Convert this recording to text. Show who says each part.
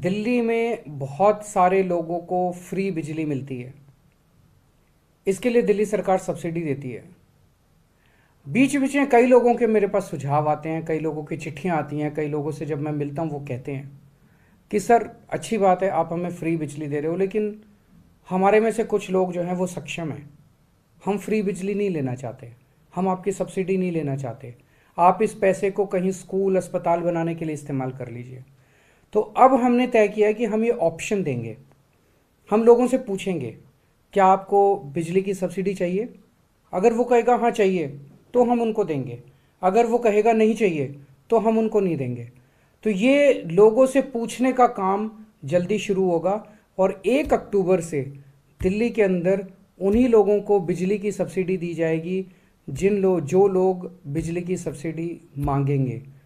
Speaker 1: दिल्ली में बहुत सारे लोगों को फ्री बिजली मिलती है इसके लिए दिल्ली सरकार सब्सिडी देती है बीच बीच में कई लोगों के मेरे पास सुझाव आते हैं कई लोगों की चिट्ठियाँ आती हैं कई लोगों से जब मैं मिलता हूँ वो कहते हैं कि सर अच्छी बात है आप हमें फ्री बिजली दे रहे हो लेकिन हमारे में से कुछ लोग जो हैं वो सक्षम हैं हम फ्री बिजली नहीं लेना चाहते हम आपकी सब्सिडी नहीं लेना चाहते आप इस पैसे को कहीं स्कूल अस्पताल बनाने के लिए इस्तेमाल कर लीजिए तो अब हमने तय किया कि हम ये ऑप्शन देंगे हम लोगों से पूछेंगे क्या आपको बिजली की सब्सिडी चाहिए अगर वो कहेगा हाँ चाहिए तो हम उनको देंगे अगर वो कहेगा नहीं चाहिए तो हम उनको नहीं देंगे तो ये लोगों से पूछने का काम जल्दी शुरू होगा और एक अक्टूबर से दिल्ली के अंदर उन्हीं लोगों को बिजली की सब्सिडी दी जाएगी जिन लोग जो लोग बिजली
Speaker 2: की सब्सिडी
Speaker 3: मांगेंगे